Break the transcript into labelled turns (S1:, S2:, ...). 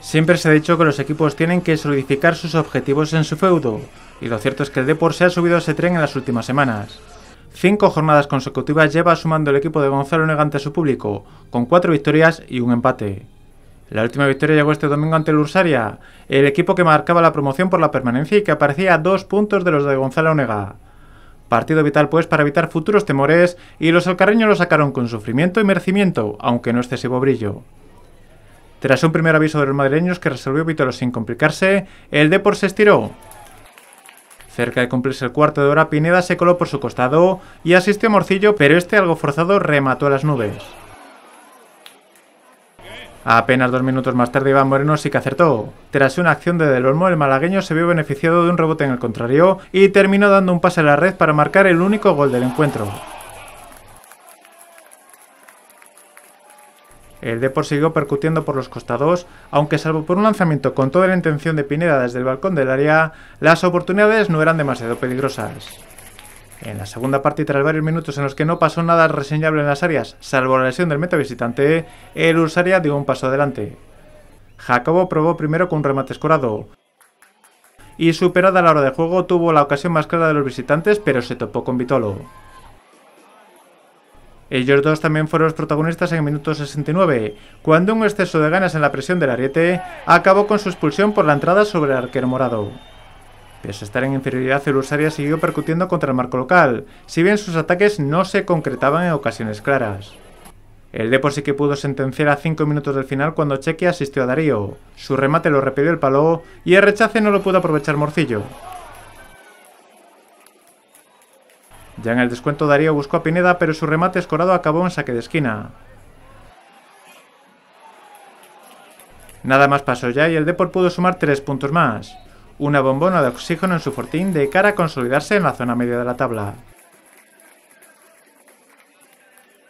S1: Siempre se ha dicho que los equipos tienen que solidificar sus objetivos en su feudo, y lo cierto es que el Depor se ha subido a ese tren en las últimas semanas. Cinco jornadas consecutivas lleva sumando el equipo de Gonzalo Negante ante su público, con cuatro victorias y un empate. La última victoria llegó este domingo ante el Ursaria, el equipo que marcaba la promoción por la permanencia y que aparecía a dos puntos de los de Gonzalo Onega. Partido vital pues para evitar futuros temores y los alcarreños lo sacaron con sufrimiento y merecimiento, aunque no excesivo brillo. Tras un primer aviso de los madrileños que resolvió Vítoros sin complicarse, el Depor se estiró. Cerca de cumplirse el cuarto de hora, Pineda se coló por su costado y asistió a Morcillo, pero este algo forzado remató a las nubes. Apenas dos minutos más tarde, Iván Moreno sí que acertó. Tras una acción de Del Olmo, el malagueño se vio beneficiado de un rebote en el contrario y terminó dando un pase a la red para marcar el único gol del encuentro. El eh, Depor siguió percutiendo por los costados, aunque salvo por un lanzamiento con toda la intención de Pineda desde el balcón del área, las oportunidades no eran demasiado peligrosas. En la segunda parte, tras varios minutos en los que no pasó nada reseñable en las áreas, salvo la lesión del visitante, el Ursaria dio un paso adelante. Jacobo probó primero con un remate escorado. Y superada la hora de juego, tuvo la ocasión más clara de los visitantes, pero se topó con Vitolo. Ellos dos también fueron los protagonistas en el minuto 69, cuando un exceso de ganas en la presión del Ariete acabó con su expulsión por la entrada sobre el arquero morado. Pese a estar en inferioridad, el Usaria siguió percutiendo contra el marco local, si bien sus ataques no se concretaban en ocasiones claras. El Depor sí que pudo sentenciar a 5 minutos del final cuando Cheque asistió a Darío. Su remate lo repelió el palo y el rechace no lo pudo aprovechar Morcillo. Ya en el descuento Darío buscó a Pineda, pero su remate escorado acabó en saque de esquina. Nada más pasó ya y el Depor pudo sumar tres puntos más. Una bombona de oxígeno en su fortín de cara a consolidarse en la zona media de la tabla.